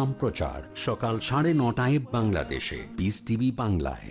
সম্প্রচার সকাল সাড়ে নটায় বাংলাদেশে বিস টিভি বাংলায়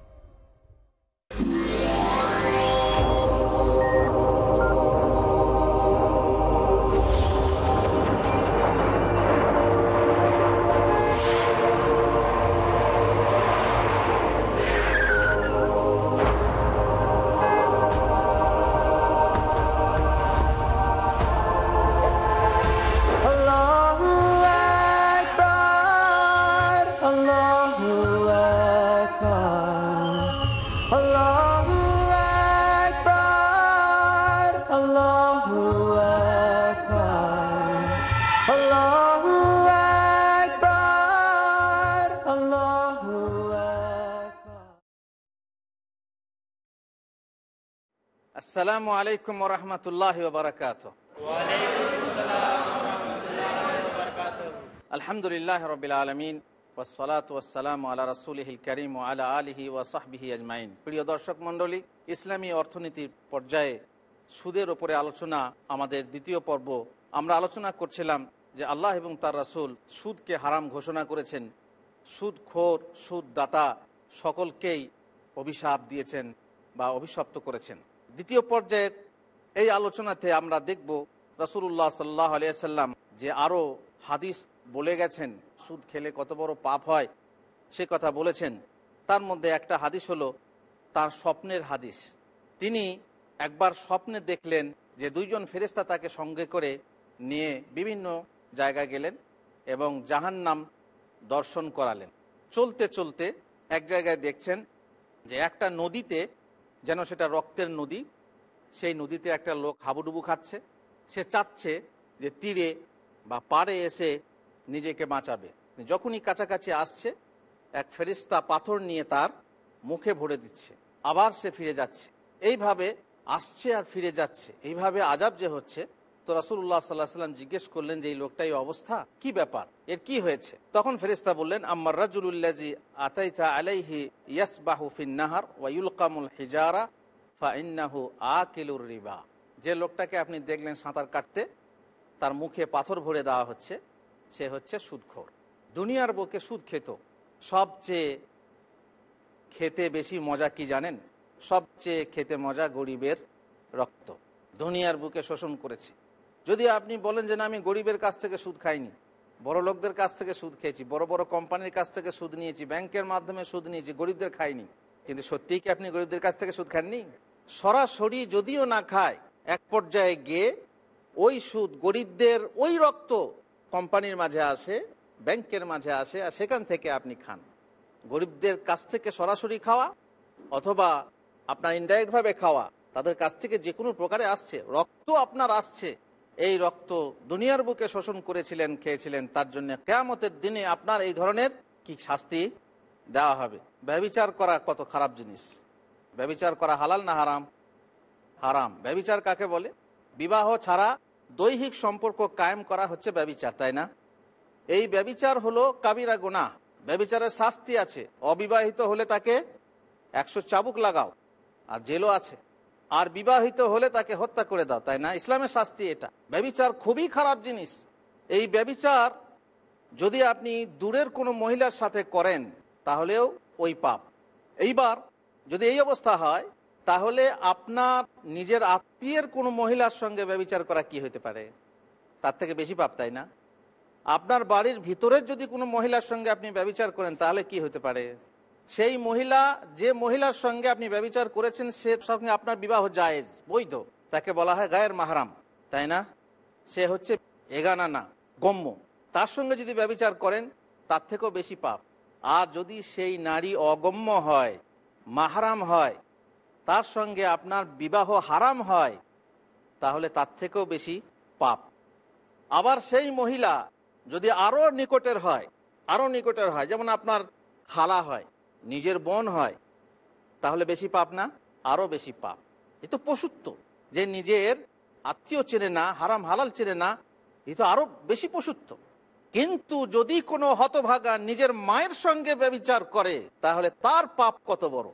আসসালামু আলাইকুম রহমতুল্লাহ বারকাত আলহামদুলিল্লাহ রবিল আলমিন ওসলাতাম আলা রসুলহিল করিম আলা আলহি সাহবিহি আজমাইন প্রিয় দর্শক মণ্ডলী ইসলামী অর্থনীতির পর্যায়ে সুদের ওপরে আলোচনা আমাদের দ্বিতীয় পর্ব আমরা আলোচনা করছিলাম যে আল্লাহ এবং তার রাসুল সুদকে হারাম ঘোষণা করেছেন সুদ খোর সুদ দাতা সকলকেই অভিশাপ দিয়েছেন বা অভিশপ্ত করেছেন দ্বিতীয় পর্যায়ের এই আলোচনাতে আমরা দেখব রসুল্লাহ সাল্লাহ আলিয়াল্লাম যে আরও হাদিস বলে গেছেন সুদ খেলে কত বড় পাপ হয় সে কথা বলেছেন তার মধ্যে একটা হাদিস হলো তার স্বপ্নের হাদিস তিনি একবার স্বপ্নে দেখলেন যে দুইজন ফেরিস্তা তাকে সঙ্গে করে নিয়ে বিভিন্ন জায়গা গেলেন এবং জাহান্নাম দর্শন করালেন চলতে চলতে এক জায়গায় দেখছেন যে একটা নদীতে যেন সেটা রক্তের নদী সেই নদীতে একটা লোক হাবুডুবু খাচ্ছে সে চাচ্ছে যে তীরে বা পাড়ে এসে নিজেকে বাঁচাবে যখনই কাছাকাছি আসছে এক ফেরিস্তা পাথর নিয়ে তার মুখে ভরে দিচ্ছে আবার সে ফিরে যাচ্ছে এইভাবে আসছে আর ফিরে যাচ্ছে এইভাবে আজাব যে হচ্ছে তো রাসুল্লাহ সাল্লাহ সাল্লাম জিজ্ঞেস করলেন যে এই লোকটা এই অবস্থা কি ব্যাপার এর কি হয়েছে তখন ফেরিস্তা বললেন আম্মার রাজুল্লাজি আতাইতা আলাইহি বাহু ফিন্নাহার কামুল হিজারা ফাইন্নাহু আকিলুর রিবা যে লোকটাকে আপনি দেখলেন সাঁতার কাটতে তার মুখে পাথর ভরে দেওয়া হচ্ছে সে হচ্ছে সুদখোর দুনিয়ার বুকে সুদ খেত সবচেয়ে খেতে বেশি মজা কি জানেন সবচেয়ে খেতে মজা গরিবের রক্ত দুনিয়ার বুকে শোষণ করেছে যদি আপনি বলেন যে না আমি গরিবের কাছ থেকে সুদ খাইনি বড় লোকদের কাছ থেকে সুদ খেয়েছি বড় বড় কোম্পানির কাছ থেকে সুদ নিয়েছি ব্যাংকের মাধ্যমে সুদ নিয়েছি গরিবদের খাইনি কিন্তু সত্যিই কি আপনি গরিবদের কাছ থেকে সুদ খাননি সরাসরি যদিও না খায় এক পর্যায়ে গিয়ে ওই সুদ গরিবদের ওই রক্ত কোম্পানির মাঝে আসে ব্যাংকের মাঝে আসে আর সেখান থেকে আপনি খান গরিবদের কাছ থেকে সরাসরি খাওয়া অথবা আপনার ইনডাইরেক্টভাবে খাওয়া তাদের কাছ থেকে যে কোনো প্রকারে আসছে রক্ত আপনার আসছে এই রক্ত দুনিয়ার বুকে শোষণ করেছিলেন খেয়েছিলেন তার জন্য কেয়ামতের দিনে আপনার এই ধরনের কি শাস্তি দেওয়া হবে ব্যবিচার করা কত খারাপ জিনিস ব্যবিচার করা হালাল না হারাম হারাম ব্যবিচার কাকে বলে বিবাহ ছাড়া দৈহিক সম্পর্ক কায়েম করা হচ্ছে ব্যবিচার তাই না এই ব্যবিচার হলো কাবিরা গোনা ব্যবিচারের শাস্তি আছে অবিবাহিত হলে তাকে একশো চাবুক লাগাও আর জেলও আছে আর বিবাহিত হলে তাকে হত্যা করে দাও তাই না ইসলামের শাস্তি এটা ব্যবিচার খুবই খারাপ জিনিস এই ব্যবিচার যদি আপনি দূরের কোনো মহিলার সাথে করেন তাহলেও ওই পাপ এইবার যদি এই অবস্থা হয় তাহলে আপনার নিজের আত্মীয়ের কোনো মহিলার সঙ্গে ব্যবিচার করা কি হতে পারে তার থেকে বেশি পাপ তাই না আপনার বাড়ির ভিতরের যদি কোনো মহিলার সঙ্গে আপনি ব্যবিচার করেন তাহলে কি হতে পারে সেই মহিলা যে মহিলার সঙ্গে আপনি ব্যবচার করেছেন সে সঙ্গে আপনার বিবাহ জায়েজ বৈধ তাকে বলা হয় গায়ের মাহারাম তাই না সে হচ্ছে এগানা না গম্য তার সঙ্গে যদি ব্যবচার করেন তার থেকেও বেশি পাপ আর যদি সেই নারী অগম্য হয় মাহারাম হয় তার সঙ্গে আপনার বিবাহ হারাম হয় তাহলে তার থেকেও বেশি পাপ আবার সেই মহিলা যদি আরও নিকটের হয় আরও নিকটের হয় যেমন আপনার খালা হয় নিজের বোন হয় তাহলে বেশি পাপ না আরও বেশি পাপ এ তো পশুত্ব যে নিজের আত্মীয় চেনে না হারাম হালাল চেনে না এ তো আরও বেশি পশুত্ব কিন্তু যদি কোনো হতভাগা নিজের মায়ের সঙ্গে ব্যবচার করে তাহলে তার পাপ কত বড়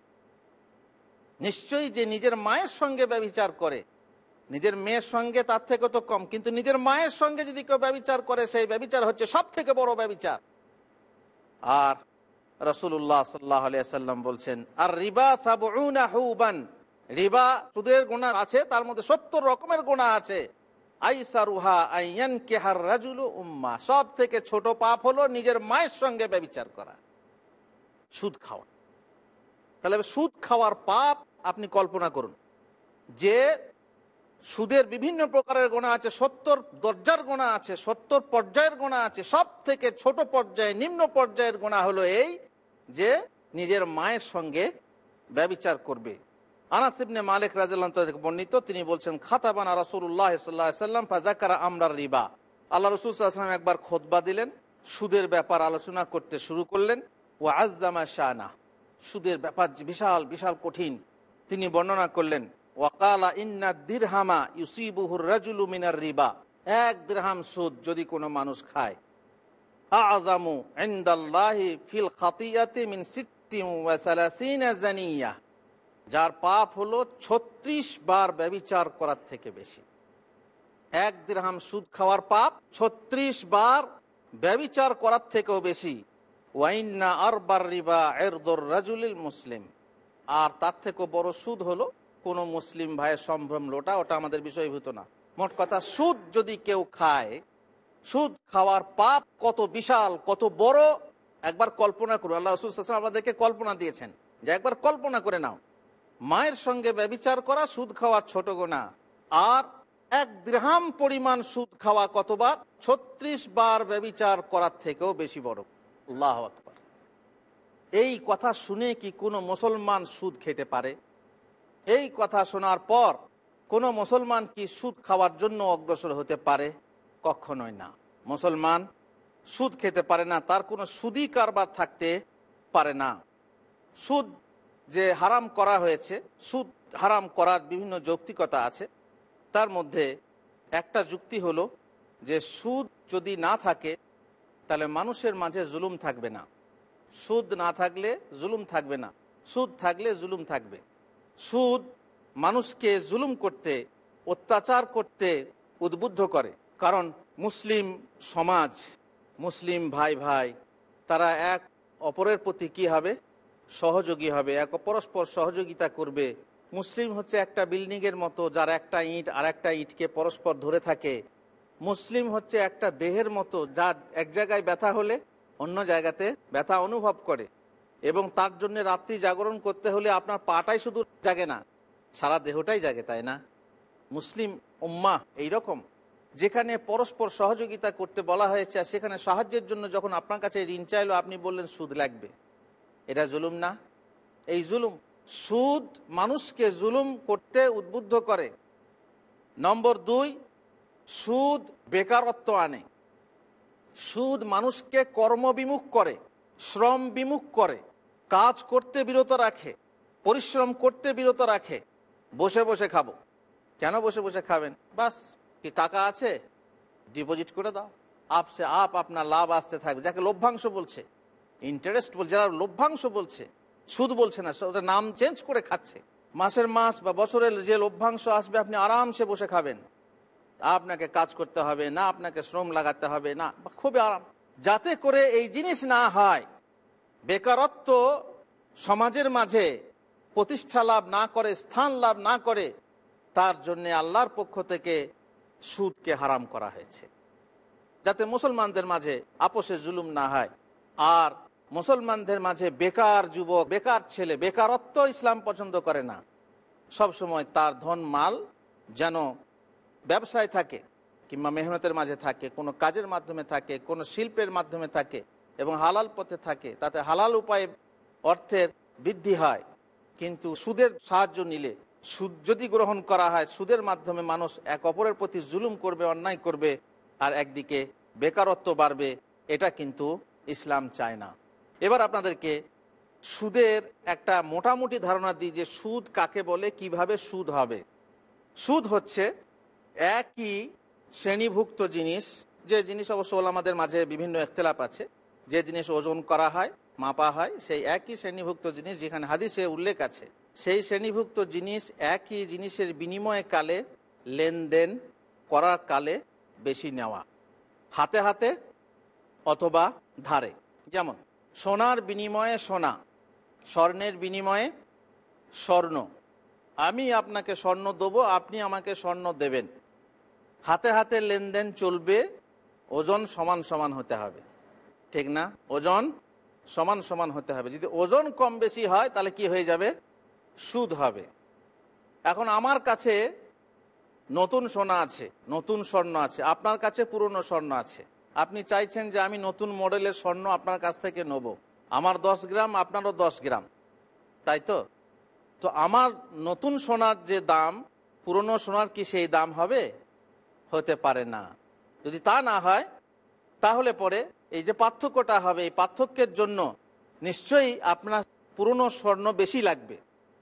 নিশ্চয়ই যে নিজের মায়ের সঙ্গে ব্যবচার করে নিজের মেয়ের সঙ্গে তার থেকে তো কম কিন্তু নিজের মায়ের সঙ্গে যদি কেউ ব্যবচার করে সেই ব্যবচার হচ্ছে সব থেকে বড় ব্যবচার আর রসুল্লাহ সাল্লাহ সাল্লাম বলছেন আর রিবা সাবুনা হুবান রিবা সুদের গোনা আছে তার মধ্যে সত্তর রকমের গোনা আছে আইসারুহা আইয়ান কেহার রাজুল উম্মা সব থেকে ছোট পাপ হলো নিজের মায়ের সঙ্গে ব্যবিচার করা সুদ খাওয়া তাহলে সুদ খাওয়ার পাপ আপনি কল্পনা করুন যে সুদের বিভিন্ন প্রকারের গোনা আছে সত্তর দরজার গোনা আছে সত্তর পর্যায়ের গোনা আছে সব থেকে ছোট পর্যায়ে নিম্ন পর্যায়ের গোনা হলো এই যে নিজের মায়ের সঙ্গে ব্যবচার করবে আনাসিবনে মালিক রাজাল্লাম বর্ণিত তিনি বলছেন খাতাবানা রাসুল্লাহ সাল্লাম ফাজাকারা আমরার রিবা আল্লাহ রসুল সাল্লাম একবার খোদবা দিলেন সুদের ব্যাপার আলোচনা করতে শুরু করলেন ও আজামা শাহ সুদের ব্যাপার বিশাল বিশাল কঠিন তিনি বর্ণনা করলেন ওয়াকালা ইন্না দিরহামা ইউসিবুহুর রাজুল মিনার রিবা এক দৃহাম সুদ যদি কোনো মানুষ খায় আজামু ইন্দাল্লাহি ফিল খাতিয়াতে মিন জানিয়া যার পাপ হলো ছত্রিশ বার ব্যবিচার করার থেকে বেশি এক দিরহাম সুদ খাওয়ার পাপ ছত্রিশ বার ব্যবিচার করার থেকেও বেশি ওয়াইন্না আরবার রিবা এরদর রাজুলিল মুসলিম আর তার থেকেও বড় সুদ হলো কোনো মুসলিম ভাইয়ের সম্ভ্রম লোটা ওটা আমাদের বিষয়ভূত না মোট কথা সুদ যদি কেউ খায় সুদ খাওয়ার পাপ কত বিশাল কত বড় একবার কল্পনা করো আল্লাহ রসুলাম আমাদেরকে কল্পনা দিয়েছেন যে একবার কল্পনা করে নাও মায়ের সঙ্গে ব্যবচার করা সুদ খাওয়ার ছোট গোনা আর এক দৃহাম পরিমাণ সুদ খাওয়া কতবার ছত্রিশ বার ব্যবচার করার থেকেও বেশি বড় আল্লাহ আকবর এই কথা শুনে কি কোনো মুসলমান সুদ খেতে পারে এই কথা শোনার পর কোনো মুসলমান কি সুদ খাওয়ার জন্য অগ্রসর হতে পারে কখনোই না মুসলমান সুদ খেতে পারে না তার কোনো সুদি কারবার থাকতে পারে না সুদ যে হারাম করা হয়েছে সুদ হারাম করার বিভিন্ন যৌক্তিকতা আছে তার মধ্যে একটা যুক্তি হলো যে সুদ যদি না থাকে তাহলে মানুষের মাঝে জুলুম থাকবে না সুদ না থাকলে জুলুম থাকবে না সুদ থাকলে জুলুম থাকবে সুদ মানুষকে জুলুম করতে অত্যাচার করতে উদ্বুদ্ধ করে কারণ মুসলিম সমাজ মুসলিম ভাই ভাই তারা এক অপরের প্রতি কি হবে সহযোগী হবে এক পরস্পর সহযোগিতা করবে মুসলিম হচ্ছে একটা বিল্ডিংয়ের মতো যার একটা ইট আর একটা ইটকে পরস্পর ধরে থাকে মুসলিম হচ্ছে একটা দেহের মতো যা এক জায়গায় ব্যথা হলে অন্য জায়গাতে ব্যথা অনুভব করে এবং তার জন্য রাত্রি জাগরণ করতে হলে আপনার পাটাই শুধু জাগে না সারা দেহটাই জাগে তাই না মুসলিম উম্মা এই রকম যেখানে পরস্পর সহযোগিতা করতে বলা হয়েছে আর সেখানে সাহায্যের জন্য যখন আপনার কাছে ঋণ চাইলো আপনি বললেন সুদ লাগবে এটা জুলুম না এই জুলুম সুদ মানুষকে জুলুম করতে উদ্বুদ্ধ করে নম্বর দুই সুদ বেকারত্ব আনে সুদ মানুষকে কর্মবিমুখ করে শ্রম বিমুখ করে কাজ করতে বিরত রাখে পরিশ্রম করতে বিরত রাখে বসে বসে খাবো কেন বসে বসে খাবেন বাস কি টাকা আছে ডিপোজিট করে দাও আপসে আপ আপনার লাভ আসতে থাকবে যাকে লভ্যাংশ বলছে ইন্টারেস্ট বলছে যারা লভ্যাংশ বলছে সুদ বলছে না ওটা নাম চেঞ্জ করে খাচ্ছে মাসের মাস বা বছরের যে লভ্যাংশ আসবে আপনি আরামসে বসে খাবেন আপনাকে কাজ করতে হবে না আপনাকে শ্রম লাগাতে হবে না খুবই আরাম যাতে করে এই জিনিস না হয় বেকারত্ব সমাজের মাঝে প্রতিষ্ঠা লাভ না করে স্থান লাভ না করে তার জন্যে আল্লাহর পক্ষ থেকে সুদকে হারাম করা হয়েছে যাতে মুসলমানদের মাঝে আপোষে জুলুম না হয় আর মুসলমানদের মাঝে বেকার যুবক বেকার ছেলে বেকারত্ব ইসলাম পছন্দ করে না সব সময় তার ধন মাল যেন ব্যবসায় থাকে কিংবা মেহনতের মাঝে থাকে কোনো কাজের মাধ্যমে থাকে কোনো শিল্পের মাধ্যমে থাকে এবং হালাল পথে থাকে তাতে হালাল উপায়ে অর্থের বৃদ্ধি হয় কিন্তু সুদের সাহায্য নিলে সুদ যদি গ্রহণ করা হয় সুদের মাধ্যমে মানুষ এক অপরের প্রতি জুলুম করবে অন্যায় করবে আর একদিকে বেকারত্ব বাড়বে এটা কিন্তু ইসলাম চায় না এবার আপনাদেরকে সুদের একটা মোটামুটি ধারণা দিই যে সুদ কাকে বলে কিভাবে সুদ হবে সুদ হচ্ছে একই শ্রেণীভুক্ত জিনিস যে জিনিস অবশ্য আমাদের মাঝে বিভিন্ন একতলাপ আছে যে জিনিস ওজন করা হয় মাপা হয় সেই একই শ্রেণীভুক্ত জিনিস যেখানে হাদিসে উল্লেখ আছে সেই শ্রেণীভুক্ত জিনিস একই জিনিসের বিনিময়ে কালে লেনদেন করার কালে বেশি নেওয়া হাতে হাতে অথবা ধারে যেমন সোনার বিনিময়ে সোনা স্বর্ণের বিনিময়ে স্বর্ণ আমি আপনাকে স্বর্ণ দেবো আপনি আমাকে স্বর্ণ দেবেন হাতে হাতে লেনদেন চলবে ওজন সমান সমান হতে হবে ঠিক না ওজন সমান সমান হতে হবে যদি ওজন কম বেশি হয় তাহলে কি হয়ে যাবে সুদ হবে এখন আমার কাছে নতুন সোনা আছে নতুন স্বর্ণ আছে আপনার কাছে পুরনো স্বর্ণ আছে আপনি চাইছেন যে আমি নতুন মডেলের স্বর্ণ আপনার কাছ থেকে নেব আমার দশ গ্রাম আপনারও দশ গ্রাম তাই তো তো আমার নতুন সোনার যে দাম পুরনো সোনার কি সেই দাম হবে হতে পারে না যদি তা না হয় তাহলে পরে এই যে পার্থক্যটা হবে এই পার্থক্যের জন্য নিশ্চয়ই আপনার পুরনো স্বর্ণ বেশি লাগবে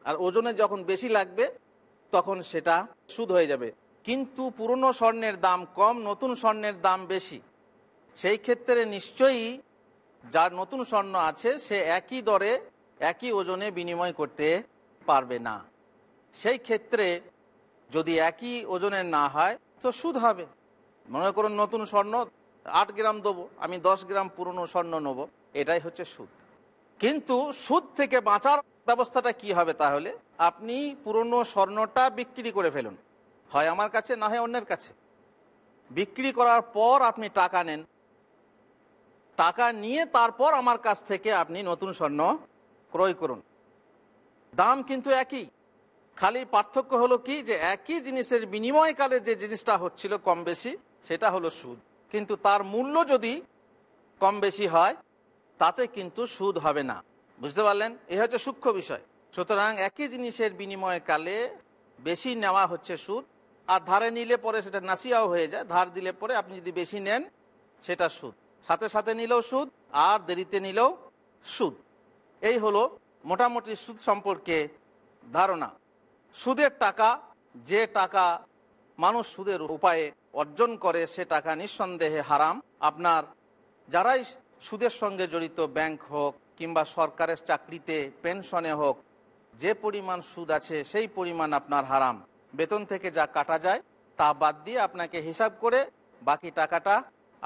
আর ওজনে যখন বেশি লাগবে তখন সেটা সুদ হয়ে যাবে কিন্তু পুরনো স্বর্ণের দাম কম নতুন স্বর্ণের দাম বেশি সেই ক্ষেত্রে নিশ্চয়ই যার নতুন স্বর্ণ আছে সে একই দরে একই ওজনে বিনিময় করতে পারবে না সেই ক্ষেত্রে যদি একই ওজনের না হয় তো সুদ হবে মনে করুন নতুন স্বর্ণ আট গ্রাম দেবো আমি দশ গ্রাম পুরনো স্বর্ণ নেবো এটাই হচ্ছে সুদ কিন্তু সুদ থেকে বাঁচার ব্যবস্থাটা কি হবে তাহলে আপনি পুরনো স্বর্ণটা বিক্রি করে ফেলুন হয় আমার কাছে না হয় অন্যের কাছে বিক্রি করার পর আপনি টাকা নেন টাকা নিয়ে তারপর আমার কাছ থেকে আপনি নতুন স্বর্ণ ক্রয় করুন দাম কিন্তু একই খালি পার্থক্য হলো কি যে একই জিনিসের বিনিময়কালে যে জিনিসটা হচ্ছিল কম বেশি সেটা হলো সুদ কিন্তু তার মূল্য যদি কম বেশি হয় তাতে কিন্তু সুদ হবে না বুঝতে পারলেন এ হচ্ছে সূক্ষ্ম বিষয় সুতরাং একই জিনিসের বিনিময়কালে বেশি নেওয়া হচ্ছে সুদ আর ধারে নিলে পরে সেটা নাসিয়াও হয়ে যায় ধার দিলে পরে আপনি যদি বেশি নেন সেটা সুদ সাথে সাথে নিলেও সুদ আর দেরিতে নিলেও সুদ এই হলো মোটামুটি সুদ সম্পর্কে ধারণা সুদের টাকা যে টাকা মানুষ সুদের উপায়ে অর্জন করে সে টাকা নিঃসন্দেহে হারাম আপনার যারাই সুদের সঙ্গে জড়িত ব্যাংক হোক কিংবা সরকারের চাকরিতে পেনশনে হোক যে পরিমাণ সুদ আছে সেই পরিমাণ আপনার হারাম বেতন থেকে যা কাটা যায় তা বাদ দিয়ে আপনাকে হিসাব করে বাকি টাকাটা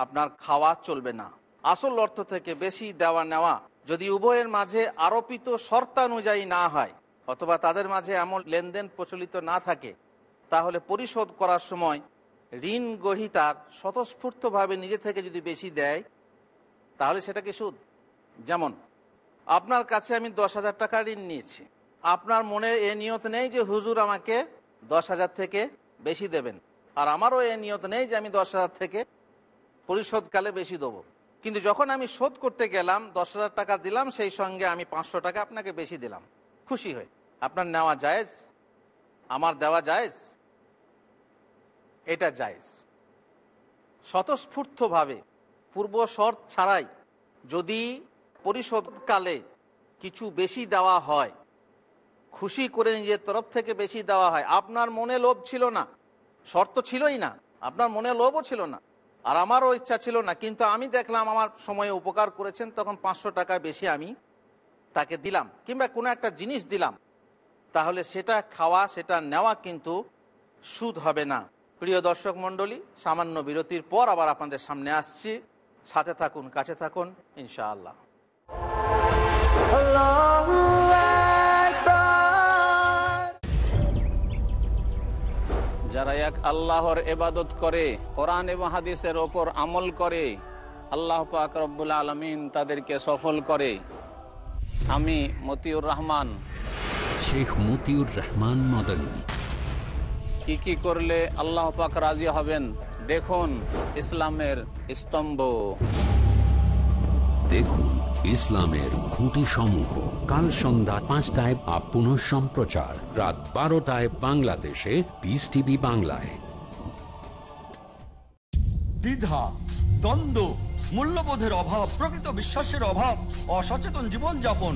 আপনার খাওয়া চলবে না আসল অর্থ থেকে বেশি দেওয়া নেওয়া যদি উভয়ের মাঝে আরোপিত শর্তানুযায়ী না হয় অথবা তাদের মাঝে এমন লেনদেন প্রচলিত না থাকে তাহলে পরিশোধ করার সময় ঋণ গ্রহিতার স্বতঃস্ফূর্তভাবে নিজে থেকে যদি বেশি দেয় তাহলে সেটা কি সুদ যেমন আপনার কাছে আমি দশ হাজার টাকা ঋণ নিয়েছি আপনার মনে এ নিয়ত নেই যে হুজুর আমাকে দশ হাজার থেকে বেশি দেবেন আর আমারও এ নিয়ত নেই যে আমি দশ হাজার থেকে পরিশোধকালে বেশি দেবো কিন্তু যখন আমি শোধ করতে গেলাম দশ হাজার টাকা দিলাম সেই সঙ্গে আমি পাঁচশো টাকা আপনাকে বেশি দিলাম খুশি হয়ে আপনার নেওয়া জায়েজ আমার দেওয়া জায়েজ এটা জায়েজ স্বতঃস্ফূর্তভাবে পূর্ব শর্ত ছাড়াই যদি পরিশোধকালে কিছু বেশি দেওয়া হয় খুশি করে নিজের তরফ থেকে বেশি দেওয়া হয় আপনার মনে লোভ ছিল না শর্ত ছিলই না আপনার মনে লোভও ছিল না আর আমারও ইচ্ছা ছিল না কিন্তু আমি দেখলাম আমার সময়ে উপকার করেছেন তখন পাঁচশো টাকা বেশি আমি তাকে দিলাম কিংবা কোনো একটা জিনিস দিলাম তাহলে সেটা খাওয়া সেটা নেওয়া কিন্তু সুদ হবে না প্রিয় দর্শক মণ্ডলী সামান্য বিরতির পর আবার আপনাদের সামনে আসছি সাথে থাকুন কাছে থাকুন ইনশাআল্লাহ যারা এক আল্লাহর এবাদত করে কোরআন এবং হাদিসের ওপর আমল করে আল্লাহ পাক রব্বুল আলমিন তাদেরকে সফল করে আমি মতিউর রহমান শেখ মতিউর রহমান মদনী কি কি করলে আল্লাহ পাক রাজি হবেন দেখুন ইসলামের স্তম্ভ দেখুন ইসলামের খুঁটি সমূহ কাল সন্ধ্যা পাঁচটায় আপ পুনঃ সম্প্রচার রাত বারোটায় বাংলাদেশে পিস টিভি বাংলায় দ্বিধা দ্বন্দ্ব মূল্যবোধের অভাব প্রকৃত বিশ্বাসের অভাব অসচেতন জীবনযাপন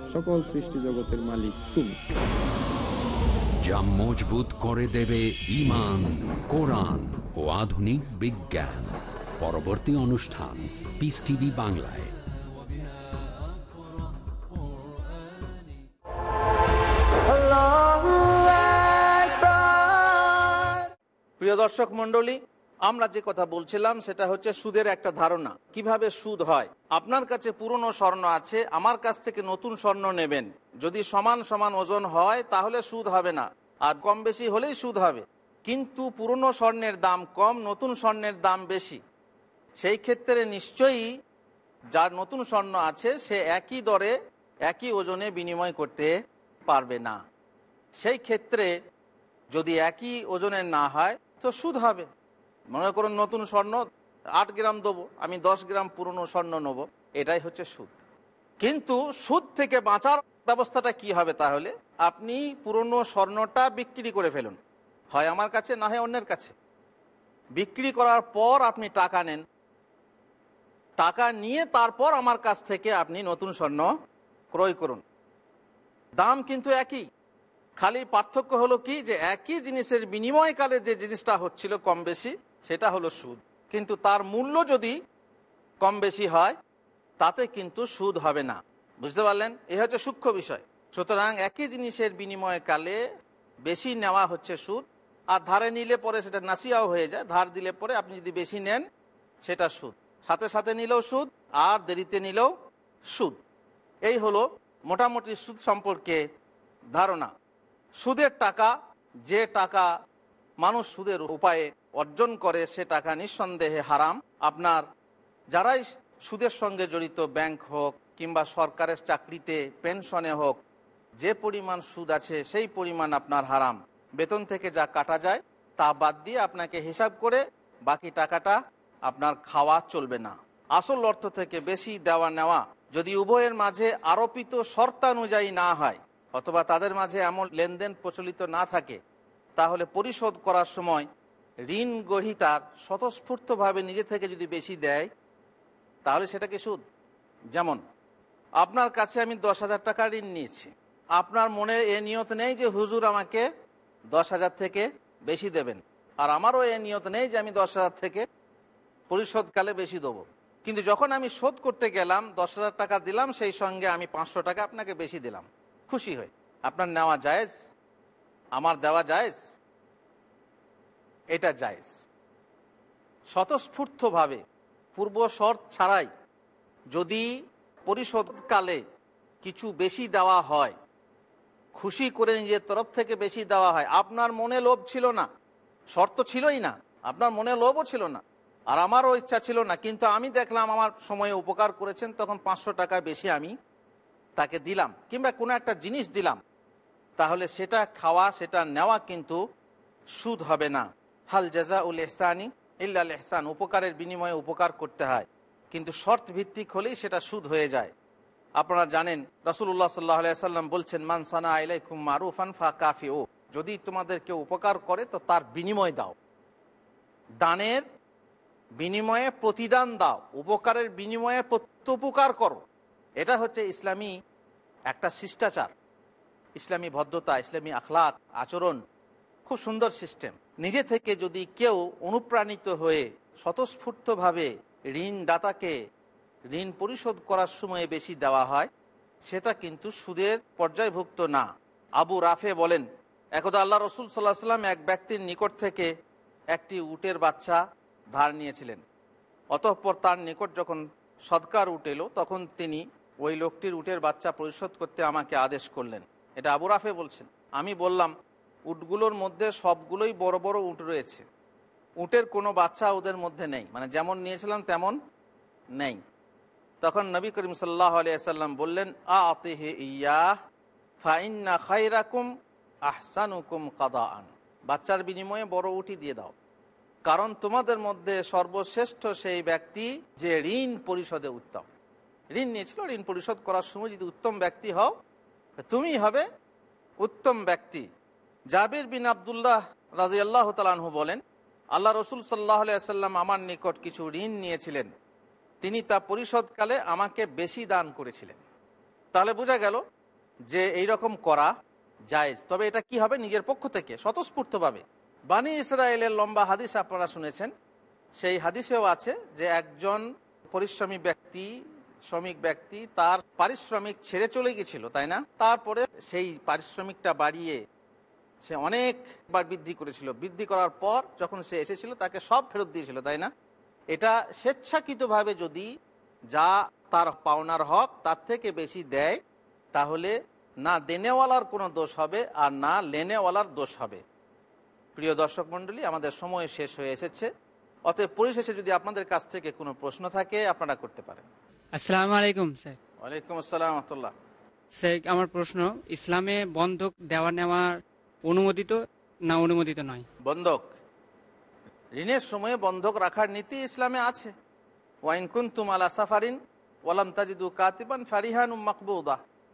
সকল সৃষ্টি জগতের মালিক তুমি যা মজবুত করে দেবে ইমান কোরআন ও আধুনিক বিজ্ঞান পরবর্তী অনুষ্ঠান পিস টিভি বাংলায় প্রিয় দর্শক মন্ডলী আমরা যে কথা বলছিলাম সেটা হচ্ছে সুদের একটা ধারণা কিভাবে সুদ হয় আপনার কাছে পুরনো স্বর্ণ আছে আমার কাছ থেকে নতুন স্বর্ণ নেবেন যদি সমান সমান ওজন হয় তাহলে সুদ হবে না আর কম বেশি হলেই সুদ হবে কিন্তু পুরনো স্বর্ণের দাম কম নতুন স্বর্ণের দাম বেশি সেই ক্ষেত্রে নিশ্চয়ই যার নতুন স্বর্ণ আছে সে একই দরে একই ওজনে বিনিময় করতে পারবে না সেই ক্ষেত্রে যদি একই ওজনের না হয় তো সুদ হবে মনে করুন নতুন স্বর্ণ আট গ্রাম দেবো আমি দশ গ্রাম পুরনো স্বর্ণ নেব এটাই হচ্ছে সুদ কিন্তু সুদ থেকে বাঁচার ব্যবস্থাটা কি হবে তাহলে আপনি পুরনো স্বর্ণটা বিক্রি করে ফেলুন হয় আমার কাছে না হয় অন্যের কাছে বিক্রি করার পর আপনি টাকা নেন টাকা নিয়ে তারপর আমার কাছ থেকে আপনি নতুন স্বর্ণ ক্রয় করুন দাম কিন্তু একই খালি পার্থক্য হলো কি যে একই জিনিসের বিনিময়কালে যে জিনিসটা হচ্ছিল কম বেশি সেটা হলো সুদ কিন্তু তার মূল্য যদি কম বেশি হয় তাতে কিন্তু সুদ হবে না বুঝতে পারলেন এ হচ্ছে সূক্ষ্ম বিষয় সুতরাং একই জিনিসের বিনিময়ে কালে বেশি নেওয়া হচ্ছে সুদ আর ধারে নিলে পরে সেটা নাসিয়াও হয়ে যায় ধার দিলে পরে আপনি যদি বেশি নেন সেটা সুদ সাথে সাথে নিলেও সুদ আর দেরিতে নিলেও সুদ এই হলো মোটামুটি সুদ সম্পর্কে ধারণা সুদের টাকা যে টাকা মানুষ সুদের উপায়ে অর্জন করে সে টাকা নিঃসন্দেহে হারাম আপনার যারাই সুদের সঙ্গে জড়িত ব্যাংক হোক কিংবা সরকারের চাকরিতে পেনশনে হোক যে পরিমাণ সুদ আছে সেই পরিমাণ আপনার হারাম বেতন থেকে যা কাটা যায় তা বাদ দিয়ে আপনাকে হিসাব করে বাকি টাকাটা আপনার খাওয়া চলবে না আসল অর্থ থেকে বেশি দেওয়া নেওয়া যদি উভয়ের মাঝে আরোপিত শর্তানুযায়ী না হয় অথবা তাদের মাঝে এমন লেনদেন প্রচলিত না থাকে তাহলে পরিশোধ করার সময় ঋণ গ্রহিতার স্বতঃস্ফূর্তভাবে নিজে থেকে যদি বেশি দেয় তাহলে সেটাকে সুদ যেমন আপনার কাছে আমি দশ হাজার টাকা ঋণ নিয়েছি আপনার মনে এ নিয়ত নেই যে হুজুর আমাকে দশ হাজার থেকে বেশি দেবেন আর আমারও এ নিয়ত নেই যে আমি দশ হাজার থেকে পরিশোধকালে বেশি দেবো কিন্তু যখন আমি শোধ করতে গেলাম দশ হাজার টাকা দিলাম সেই সঙ্গে আমি পাঁচশো টাকা আপনাকে বেশি দিলাম খুশি হয়ে আপনার নেওয়া জায়েজ আমার দেওয়া জায়েজ এটা জায়জ স্বতঃস্ফূর্তভাবে পূর্ব শর্ত ছাড়াই যদি পরিশোধকালে কিছু বেশি দেওয়া হয় খুশি করে নিজের তরফ থেকে বেশি দেওয়া হয় আপনার মনে লোভ ছিল না শর্ত ছিলই না আপনার মনে লোভও ছিল না আর আমারও ইচ্ছা ছিল না কিন্তু আমি দেখলাম আমার সময়ে উপকার করেছেন তখন পাঁচশো টাকা বেশি আমি তাকে দিলাম কিংবা কোনো একটা জিনিস দিলাম তাহলে সেটা খাওয়া সেটা নেওয়া কিন্তু সুদ হবে না হাল জাজা উল এহসানি ইল্লা এহসান উপকারের বিনিময়ে উপকার করতে হয় কিন্তু শর্ত ভিত্তিক হলেই সেটা সুদ হয়ে যায় আপনারা জানেন রসুল্লাহ সাল্লাহ সাল্লাম বলছেন মানসানা আইলাইকুম মারুফান ফা কাফি ও যদি তোমাদের কেউ উপকার করে তো তার বিনিময় দাও দানের বিনিময়ে প্রতিদান দাও উপকারের বিনিময়ে প্রত্যুপকার করো এটা হচ্ছে ইসলামী একটা শিষ্টাচার ইসলামী ভদ্রতা ইসলামী আখলাক আচরণ খুব সুন্দর সিস্টেম নিজে থেকে যদি কেউ অনুপ্রাণিত হয়ে স্বতঃস্ফূর্তভাবে ঋণদাতাকে ঋণ পরিশোধ করার সময়ে বেশি দেওয়া হয় সেটা কিন্তু সুদের পর্যায়ভুক্ত না আবু রাফে বলেন একদা আল্লাহ রসুল সাল্লাহ সাল্লাম এক ব্যক্তির নিকট থেকে একটি উটের বাচ্চা ধার নিয়েছিলেন অতঃপর তার নিকট যখন সৎকার উঠেলো তখন তিনি ওই লোকটির উটের বাচ্চা পরিশোধ করতে আমাকে আদেশ করলেন এটা আবু রাফে বলছেন আমি বললাম উটগুলোর মধ্যে সবগুলোই বড় বড় উট রয়েছে উটের কোনো বাচ্চা ওদের মধ্যে নেই মানে যেমন নিয়েছিলাম তেমন নেই তখন নবী করিম সাল্লাহ আলিয়াল্লাম বললেন আ আতিহে ইয়াহ ফাইন্না খাইরাকুম আহসানুকুম কাদা আন বাচ্চার বিনিময়ে বড় উটি দিয়ে দাও কারণ তোমাদের মধ্যে সর্বশ্রেষ্ঠ সেই ব্যক্তি যে ঋণ পরিশোধে উত্তম ঋণ নিয়েছিল ঋণ পরিশোধ করার সময় যদি উত্তম ব্যক্তি হও তুমি হবে উত্তম ব্যক্তি জাবির বিন আবদুল্লাহ রাজি আল্লাহ তালু বলেন আল্লাহ রসুল সাল্লাহ আসাল্লাম আমার নিকট কিছু ঋণ নিয়েছিলেন তিনি তা পরিশোধকালে আমাকে বেশি দান করেছিলেন তাহলে বোঝা গেল যে এই রকম করা জায়েজ তবে এটা কি হবে নিজের পক্ষ থেকে স্বতঃস্ফূর্তভাবে বাণী ইসরায়েলের লম্বা হাদিস আপনারা শুনেছেন সেই হাদিসেও আছে যে একজন পরিশ্রমী ব্যক্তি শ্রমিক ব্যক্তি তার পারিশ্রমিক ছেড়ে চলে গেছিল তাই না তারপরে সেই পারিশ্রমিকটা বাড়িয়ে সে অনেকবার বৃদ্ধি করেছিল বৃদ্ধি করার পর যখন সে এসেছিল তাকে সব ফেরত দিয়েছিল তাই না এটা স্বেচ্ছাকৃতভাবে যদি যা তার পাওনার হক তার থেকে বেশি দেয় তাহলে না দেনেওয়ালার কোনো দোষ হবে আর না লেনেওয়ালার দোষ হবে প্রিয় দর্শক মণ্ডলী আমাদের সময় শেষ হয়ে এসেছে অতএব পরিশেষে যদি আপনাদের কাছ থেকে কোনো প্রশ্ন থাকে আপনারা করতে পারেন আসসালামু আলাইকুম স্যার ওয়ালাইকুম আসসালাম আহমতুল্লাহ স্যার আমার প্রশ্ন ইসলামে বন্ধক দেওয়া নেওয়ার অনুমোদিত না অনুমোদিত নয় বন্ধক ঋণের সময়ে বন্ধক রাখার নীতি ইসলামে আছে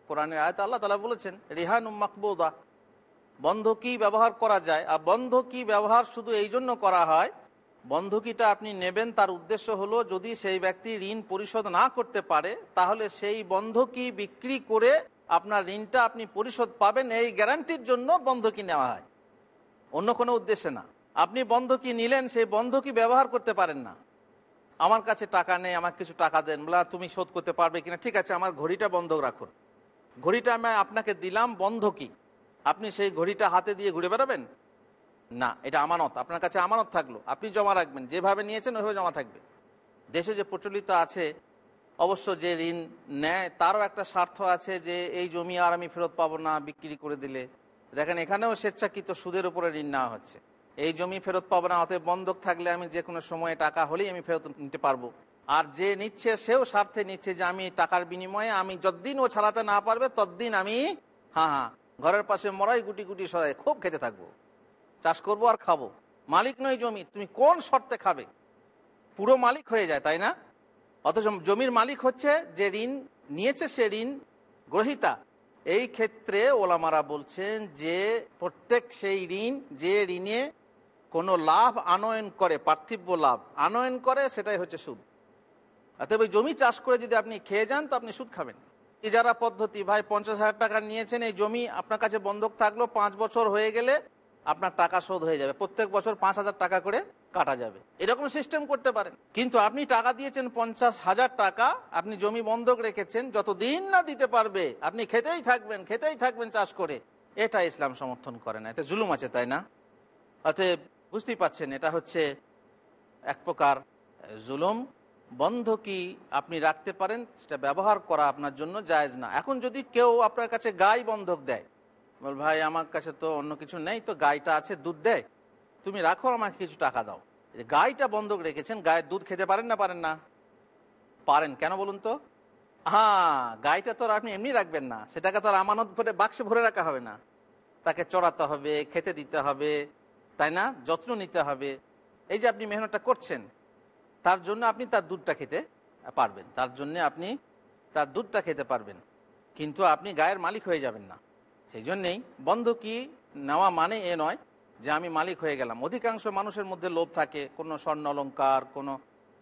কোরআনের আল্লাহ তালা বলেছেন ব্যবহার করা যায় আর ব্যবহার শুধু এই জন্য করা হয় আপনি নেবেন তার উদ্দেশ্য হলো যদি সেই ব্যক্তি ঋণ পরিশোধ না করতে পারে তাহলে সেই বন্ধকি বিক্রি করে আপনার ঋণটা আপনি পরিশোধ পাবেন এই গ্যারান্টির জন্য বন্ধকি নেওয়া হয় অন্য কোনো উদ্দেশ্যে না আপনি বন্ধকি নিলেন সেই বন্ধকি ব্যবহার করতে পারেন না আমার কাছে টাকা নেই আমাকে কিছু টাকা দেন বলে তুমি শোধ করতে পারবে কিনা ঠিক আছে আমার ঘড়িটা বন্ধক রাখুন ঘড়িটা আমি আপনাকে দিলাম বন্ধকি আপনি সেই ঘড়িটা হাতে দিয়ে ঘুরে বেড়াবেন না এটা আমানত আপনার কাছে আমানত থাকলো আপনি জমা রাখবেন যেভাবে নিয়েছেন ওইভাবে জমা থাকবে দেশে যে প্রচলিত আছে অবশ্য যে ঋণ নেয় তারও একটা স্বার্থ আছে যে এই জমি আর আমি ফেরত পাবো না বিক্রি করে দিলে দেখেন এখানেও স্বেচ্ছাকৃত সুদের উপরে ঋণ নেওয়া হচ্ছে এই জমি ফেরত পাবো না অতএব বন্ধক থাকলে আমি যে কোনো সময়ে টাকা হলেই আমি ফেরত নিতে পারবো আর যে নিচ্ছে সেও স্বার্থে নিচ্ছে যে আমি টাকার বিনিময়ে আমি যতদিন ও ছাড়াতে না পারবে ততদিন আমি হ্যাঁ হ্যাঁ ঘরের পাশে মরাই গুটি গুটি সরাই খুব খেতে থাকবো চাষ করব আর খাবো মালিক নয় জমি তুমি কোন শর্তে খাবে পুরো মালিক হয়ে যায় তাই না অথচ জমির মালিক হচ্ছে যে ঋণ নিয়েছে সে ঋণ গ্রহিতা এই ক্ষেত্রে ওলামারা বলছেন যে প্রত্যেক সেই ঋণ যে ঋণে কোনো লাভ আনয়ন করে পার্থিব্য লাভ আনয়ন করে সেটাই হচ্ছে সুদ অতএব ওই জমি চাষ করে যদি আপনি খেয়ে যান তো আপনি সুদ খাবেন ইজারা পদ্ধতি ভাই পঞ্চাশ হাজার টাকা নিয়েছেন এই জমি আপনার কাছে বন্ধক থাকলো পাঁচ বছর হয়ে গেলে আপনার টাকা শোধ হয়ে যাবে প্রত্যেক বছর পাঁচ হাজার টাকা করে কাটা যাবে এরকম সিস্টেম করতে পারেন কিন্তু আপনি টাকা দিয়েছেন পঞ্চাশ হাজার টাকা আপনি জমি বন্ধক রেখেছেন যতদিন না দিতে পারবে আপনি খেতেই থাকবেন খেতেই থাকবেন চাষ করে এটা ইসলাম সমর্থন করে না এতে জুলুম আছে তাই না অতএব বুঝতেই পাচ্ছেন এটা হচ্ছে এক প্রকার জুলুম বন্ধ কি আপনি রাখতে পারেন সেটা ব্যবহার করা আপনার জন্য জায়জ না এখন যদি কেউ আপনার কাছে গাই বন্ধক দেয় বল ভাই আমার কাছে তো অন্য কিছু নেই তো গাইটা আছে দুধ দেয় তুমি রাখো আমাকে কিছু টাকা দাও গাইটা বন্ধক রেখেছেন গায়ের দুধ খেতে পারেন না পারেন না পারেন কেন বলুন তো হ্যাঁ গাইটা তো আর আপনি এমনি রাখবেন না সেটাকে তো আর আমানত ভরে বাক্সে ভরে রাখা হবে না তাকে চড়াতে হবে খেতে দিতে হবে তাই না যত্ন নিতে হবে এই যে আপনি মেহনতটা করছেন তার জন্য আপনি তার দুধটা খেতে পারবেন তার জন্য আপনি তার দুধটা খেতে পারবেন কিন্তু আপনি গায়ের মালিক হয়ে যাবেন না সেই জন্যেই বন্ধকি নেওয়া মানে এ নয় যে আমি মালিক হয়ে গেলাম অধিকাংশ মানুষের মধ্যে লোভ থাকে কোনো স্বর্ণ অলঙ্কার কোনো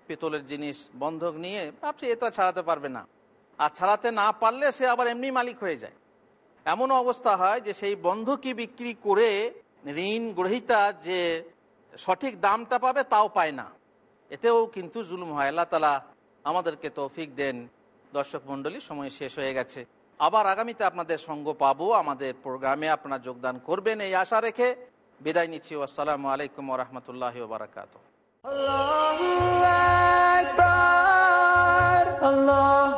পিতলের জিনিস বন্ধক নিয়ে ভাবছে এটা ছাড়াতে পারবে না আর ছাড়াতে না পারলে সে আবার এমনি মালিক হয়ে যায় এমন অবস্থা হয় যে সেই বন্ধকি বিক্রি করে ঋণ গ্রহিতা যে সঠিক দামটা পাবে তাও পায় না এতেও কিন্তু জুলুম হয় আল্লাহ তালা আমাদেরকে তৌফিক দেন দর্শক মণ্ডলী সময় শেষ হয়ে গেছে আবার আগামীতে আপনাদের সঙ্গ পাবো আমাদের প্রোগ্রামে আপনারা যোগদান করবেন এই আশা রেখে বিদায় নিচ্ছি আসসালামু আলাইকুম রহমতুল্লাহ বারকাত আল্লাহ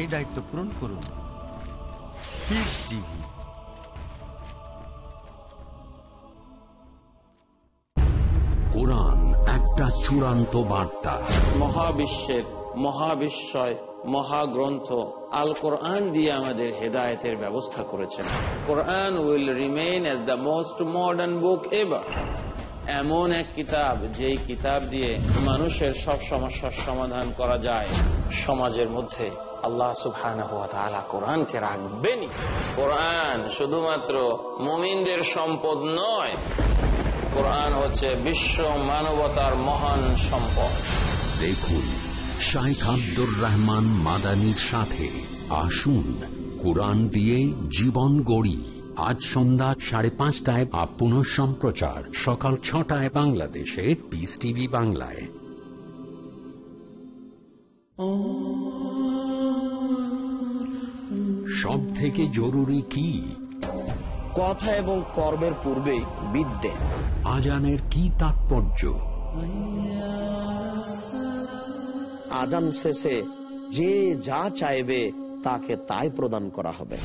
এই দায়িত্ব পূরণ করুন কোরআন একটা চূড়ান্ত বার্তা মহাবিশ্বের মহাবিশ্বয় মহাগ্রন্থ আল কোরআন দিয়ে আমাদের হেদায়তের ব্যবস্থা করেছেন Quran will remain as the most modern book ever এমন এক কিতাব যেই কিতাব দিয়ে মানুষের সব সমস্যার সমাধান করা যায় সমাজের মধ্যে আল্লাহ সুফহান কোরআনকে রাখবেনি কোরআন শুধুমাত্র মুমিনদের সম্পদ নয় কোরআন হচ্ছে বিশ্ব মানবতার মহান সম্পদ দেখুন শাইখ আব্দুর রহমান মাদানির সাথে আসুন কোরআন দিয়ে জীবন গড়ি আজ সন্ধ্যা সাড়ে পাঁচটায় বা পুনঃ সম্প্রচার সকাল ছটায় বাংলাদেশে পিস টিভি বাংলায় oh, সব থেকে জরুরি কি কথা এবং কর্মের পূর্বে বিদ্যে আজানের কি তাৎপর্য আজান শেষে যে যা চাইবে তাকে তাই প্রদান করা হবে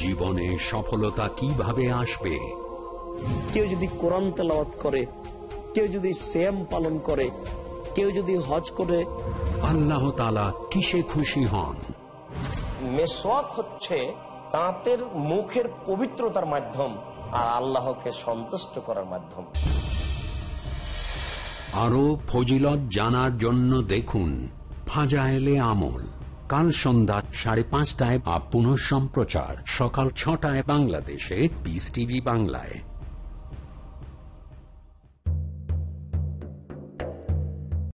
জীবনে সফলতা কিভাবে আসবে কেউ যদি কোরআন তেলাওয়াত করে কেউ যদি শ্যাম পালন করে কেউ যদি হজ করে আল্লাহ তালা কিসে খুশি হন মেসোয়াক হচ্ছে তাঁতের মুখের পবিত্রতার মাধ্যম আর আল্লাহকে সন্তুষ্ট করার মাধ্যম আরো ফজিলত জানার জন্য দেখুন ফাজাইলে আমল কাল সন্ধ্যা সাড়ে পাঁচটায় আপ সম্প্রচার সকাল ছটায় বাংলাদেশে বিস টিভি বাংলায়